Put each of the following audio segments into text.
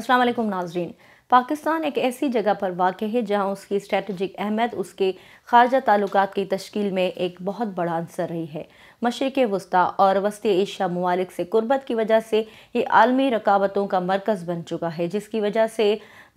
असलम नाजरीन पाकिस्तान एक ऐसी जगह पर वाक़ है जहाँ उसकी स्ट्रेटजिक अहमियत उसके खारजा ताल्लुक की तश्ल में एक बहुत बड़ा अंसर रही है मशरक़ वस्ती और वस्ती एशिया ममालिक से कुर्बत की वजह से ये आलमी रकावटों का मरकज़ बन चुका है जिसकी वजह से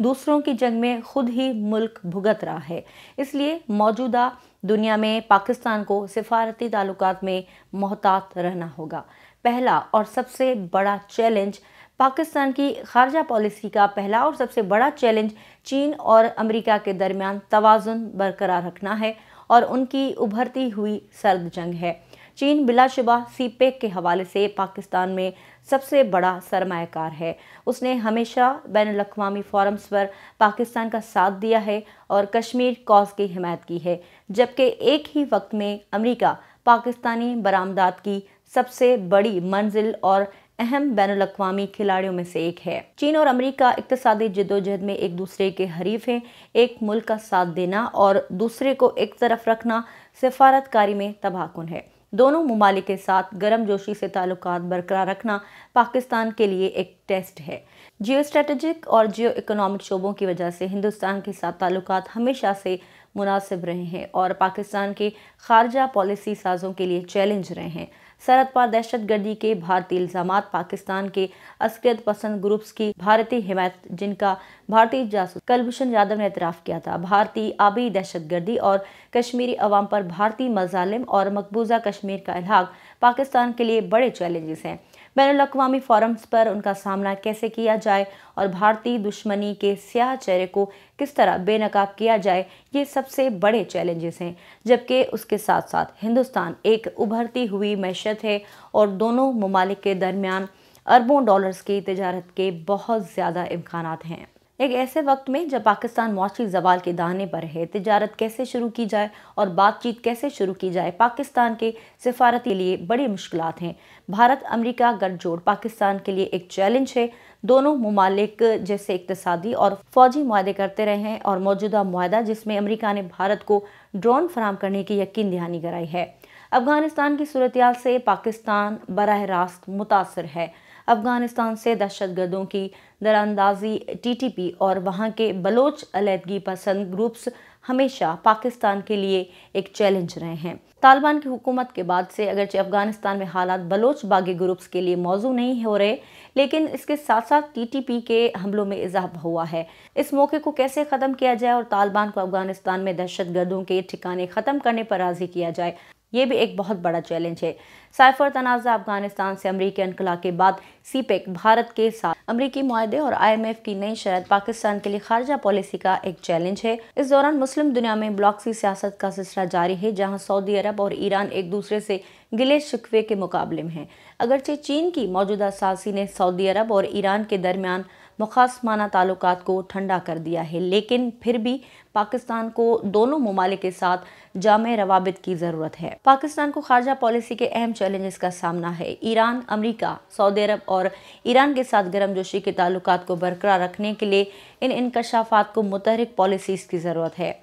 दूसरों की जंग में खुद ही मुल्क भुगत रहा है इसलिए मौजूदा दुनिया में पाकिस्तान को सफारती ताल्लुक में मोहतात रहना होगा पहला और सबसे बड़ा चैलेंज पाकिस्तान की खारजा पॉलिसी का पहला और सबसे बड़ा चैलेंज चीन और अमेरिका के दरमियान तोज़ुन बरकरार रखना है और उनकी उभरती हुई सर्द जंग है चीन बिलाशुबा पेक के हवाले से पाकिस्तान में सबसे बड़ा सरमाकार है उसने हमेशा बैन अवी फोरम्स पर पाकिस्तान का साथ दिया है और कश्मीर कॉज की हिमायत की है जबकि एक ही वक्त में अमेरिका पाकिस्तानी बरामदात की सबसे बड़ी मंजिल और अहम बैन अवी खिलाड़ियों में से एक है चीन और अमरीका इकतदी जदोजहद में एक दूसरे के हरीफ हैं एक मुल्क का साथ देना और दूसरे को एक तरफ रखना सिफारतकारी में तबाहकुन है दोनों ममालिक के साथ गर्म जोशी से ताल्लुक बरकरार रखना पाकिस्तान के लिए एक टेस्ट है जियो स्ट्रेटजिक और जियो इकोनॉमिक शोबों की वजह से हिंदुस्तान के साथ ताल्लुक हमेशा से मुनासिब रहे हैं और पाकिस्तान के खारजा पॉलिसी साजों के लिए चैलेंज रहे हैं सरहद पार दहशतगर्दी के भारतीय इल्जाम पाकिस्तान के अस्कृत पसंद ग्रुप्स की भारतीय हिमायत जिनका भारतीय जासूस कलभूषण यादव ने इतराफ किया था भारतीय आबी दहशतगर्दी और कश्मीरी अवाम पर भारतीय मजालिम और मकबूजा कश्मीर का इलाक पाकिस्तान के लिए बड़े चैलेंजेस हैं बैन अवी फोरम्स पर उनका सामना कैसे किया जाए और भारतीय दुश्मनी के स्याह चेहरे को किस तरह बेनकाब किया जाए ये सबसे बड़े चैलेंजेस हैं जबकि उसके साथ साथ हिंदुस्तान एक उभरती हुई मैशत है और दोनों ममालिक के दरमियान अरबों डॉलर्स की तजारत के बहुत ज़्यादा इम्कान हैं एक ऐसे वक्त में जब पाकिस्तान मुआशी जवाल के दाने पर है तजारत कैसे शुरू की जाए और बातचीत कैसे शुरू की जाए पाकिस्तान के सफारत के लिए बड़ी मुश्किल हैं भारत अमरीका गठजोड़ पाकिस्तान के लिए एक चैलेंज है दोनों ममालिक जैसे इकतसादी और फौजी माहे करते रहे हैं और मौजूदा माह जिसमें अमरीका ने भारत को ड्रोन फराम करने की यकीन दहानी कराई है अफगानिस्तान की सूरत से पाकिस्तान बरह रास्त मुतासर है अफगानिस्तान से दहशतगर्दों की दरानंदाजी टीटीपी और वहां के बलोच अलीदगी पसंद ग्रुप्स हमेशा पाकिस्तान के लिए एक चैलेंज रहे हैं तालिबान की हुकूमत के बाद से अगरचे अफगानिस्तान में हालात बलोच बागी ग्रुप्स के लिए मौजू नहीं हो रहे लेकिन इसके साथ साथ टीटीपी के हमलों में इजाफा हुआ है इस मौके को कैसे ख़त्म किया जाए और तालिबान को अफगानिस्तान में दहशत गर्दों के ठिकाने ख़त्म करने पर राजी किया जाए ये भी एक बहुत बड़ा चैलेंज है साइफर तनाज़ा अफगानिस्तान से अमरीकी अनखला के बाद सी भारत के साथ अमरीकी माहदे और आईएमएफ की नई शरत पाकिस्तान के लिए खारजा पॉलिसी का एक चैलेंज है इस दौरान मुस्लिम दुनिया में ब्लॉक्सी सियासत का सिलसिला जारी है जहां सऊदी अरब और ईरान एक दूसरे से गिले शिकवे के मुकाबले में है अगरचे चीन की मौजूदा सासी ने सऊदी अरब और ईरान के दरमियान मुखासमाना ताल्लुक को ठंडा कर दिया है लेकिन फिर भी पाकिस्तान को दोनों ममालिक के साथ जाम रवाबित की ज़रूरत है पाकिस्तान को खारजा पॉलिसी के अहम चैलेंजेस का सामना है ईरान अमरीका सऊदी अरब और ईरान के साथ गर्मजोशी के ताल्लुक को बरकरार रखने के लिए इन इंकशाफात को मुतहरक पॉलिसीज़ की ज़रूरत है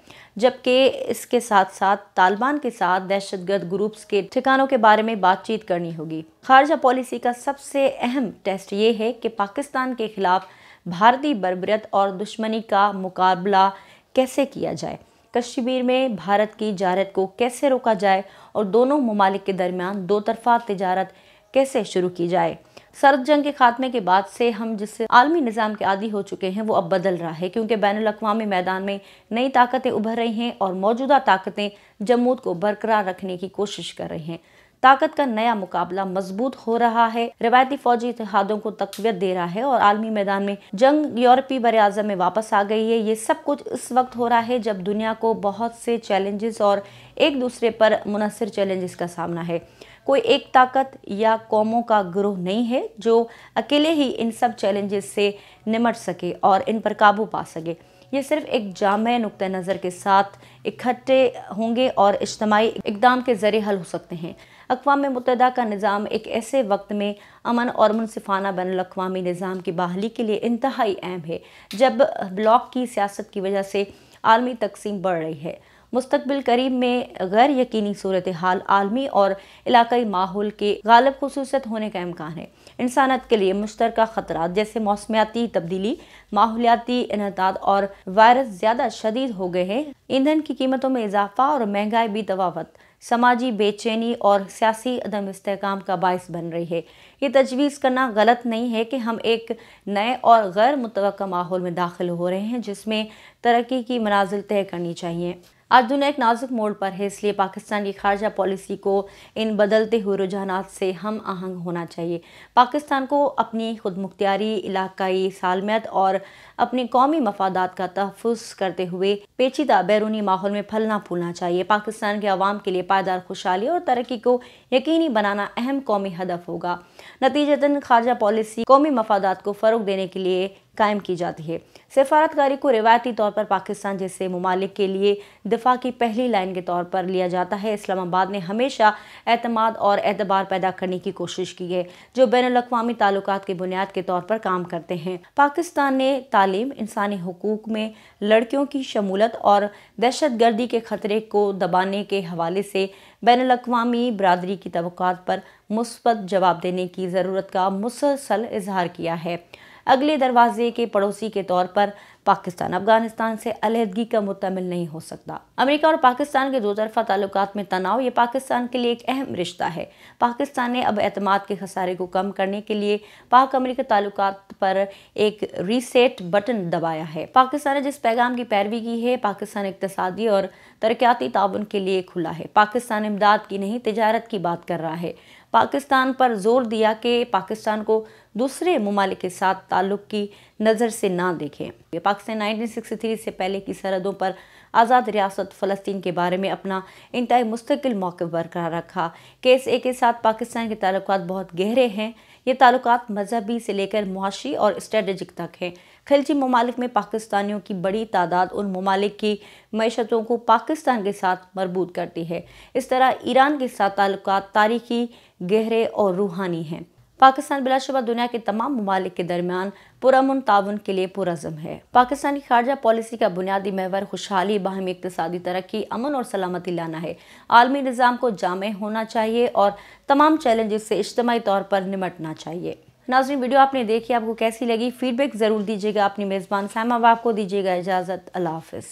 जबकि इसके साथ साथ तालिबान के साथ दहशतगर्द ग्रुप्स के ठिकानों के बारे में बातचीत करनी होगी खारजा पॉलिसी का सबसे अहम टेस्ट ये है कि पाकिस्तान के खिलाफ भारतीय बर्बरियत और दुश्मनी का मुकाबला कैसे किया जाए कश्मीर में भारत की जारत को कैसे रोका जाए और दोनों ममालिक के दरमियान दो तरफा तजारत कैसे शुरू की जाए सर्द जंग के खात्मे के बाद से हम जिस आलमी निज़ाम के आदि हो चुके हैं वो अब बदल रहा है क्योंकि बैन अवी मैदान में नई ताकतें उभर रही हैं और मौजूदा ताकतें जमूत को बरकरार रखने की कोशिश कर रही हैं ताकत का नया मुकाबला मजबूत हो रहा है रिवायती फौजी इतिहादों को तकवीत दे रहा है और आलमी मैदान में जंग यूरोपीय बर में वापस आ गई है ये सब कुछ इस वक्त हो रहा है जब दुनिया को बहुत से चैलेंजेस और एक दूसरे पर मुनसर चैलेंजेस का सामना है कोई एक ताकत या कौमों का ग्रोह नहीं है जो अकेले ही इन सब चैलेंजेस से निमट सके और इन पर काबू पा सके ये सिर्फ एक जाम नुक़ नज़र के साथ इकट्ठे होंगे और इज्तमाही इकदाम के ज़रिए हल हो सकते हैं अकवा मुतदा का निज़ाम एक ऐसे वक्त में अमन और मुनफाना बैन अवी निज़ाम की बहाली के लिए इंतहाई अहम है जब ब्लॉक की सियासत की वजह से आलमी तकसीम बढ़ रही है मुस्तबिल करीब में गैर यकीनी सूरत हाल आलमी और इलाकई माहौल के गालब खसूसियत होने का इम्कान है इंसानत के लिए मुश्तर ख़तरा जैसे मौसमियाती तब्दीली माहौलियाती इनताद और वायरस ज़्यादा शदीद हो गए हैं ईंधन की कीमतों में इजाफा और महंगाई भी तवावत समाजी बेचैनी और सियासी अदम इसकाम का बायस बन रही है ये तजवीज़ करना गलत नहीं है कि हम एक नए और गैर मुतव माहौल में दाखिल हो रहे हैं जिसमें तरक्की की मनाजिल तय करनी चाहिए आज दुनिया एक नाजुक मोड़ पर है इसलिए पाकिस्तान की खारजा पॉलिसी को इन बदलते हुए रुझान से हम आहंग होना चाहिए पाकिस्तान को अपनी खुद मुख्तियारी इलाकई सालमियत और अपने कौमी मफादात का तहफ़ करते हुए पेचीदा बैरूनी माहौल में फलना फूलना चाहिए पाकिस्तान के आवाम के लिए पायदार खुशहाली और तरक्की को यकीनी बनाना अहम कौमी हदफ होगा नतीजतन खारजा पॉलिसी कौमी मफादात को फ़र्ग देने के लिए कायम की जाती है सफारतकारी को रिवायती तौर पर पाकिस्तान जैसे ममालिक के लिए दिफा की पहली लाइन के तौर पर लिया जाता है इस्लामाबाद ने हमेशा एतमाद और एतबार पैदा करने की कोशिश की है जो बैन अवी ताल्लुक की बुनियाद के तौर पर काम करते हैं पाकिस्तान ने तालीम इंसानी हकूक में लड़कियों की शमूलत और दहशत गर्दी के ख़तरे को दबाने के हवाले से बैन अवी बरदरी की तो मुस्बत जवाब देने की ज़रूरत का मुसलसल इजहार किया है अगले दरवाजे के पड़ोसी के तौर पर पाकिस्तान अफगानिस्तान से अलहदगी का मुतमिल नहीं हो सकता अमेरिका और पाकिस्तान के दो तरफा ताल्लुक में तनाव ये पाकिस्तान के लिए एक अहम रिश्ता है पाकिस्तान ने अब एतम के खसारे को कम करने के लिए पाक अमरीका ताल्लुक पर एक रीसेट बटन दबाया है पाकिस्तान ने जिस पैगाम की पैरवी की है पाकिस्तान इकतदी और तरक्याती ताबन के लिए खुला है पाकिस्तान इमदाद की नहीं तजारत की बात कर रहा है पाकिस्तान पर जोर दिया कि पाकिस्तान को दूसरे ममालिक के साथ ताल्लुक़ की नज़र से ना देखें पाकिस्तान 1963 से पहले की सरहदों पर आज़ाद रियासत फ़लस्तीन के बारे में अपना इंतहाई मुस्तकिल मौक़ बरकरार रखा केस ए के साथ पाकिस्तान के ताल्लुक बहुत गहरे हैं ये ताल्लुक मजहबी से लेकर मुआशी और स्ट्रेटजिक तक हैं खिलजी ममालिक में पाकिस्तानियों की बड़ी तादाद उन ममालिक की मीशतों को पाकिस्तान के साथ मरबूत करती है इस तरह ईरान के साथ ताल्लुक तारीखी गहरे और रूहानी हैं पाकिस्तान बिलाशुबा दुनिया के तमाम ममालिक के दरमियान पुरमन ताउन के लिए पुरजम है पाकिस्तानी खारजा पॉलिसी का बुनियादी महवर खुशहाली बाहमी इकतदी तरक्की अमन और सलामती लाना है आलमी निज़ाम को जामे होना चाहिए और तमाम चैलेंजेस से इज्तमी तौर पर निमटना चाहिए नाजरी वीडियो आपने देखी आपको कैसी लगी फीडबैक ज़रूर दीजिएगा अपनी मेज़बान सामा बाब को दीजिएगा इजाज़त अल्लाह हाफिज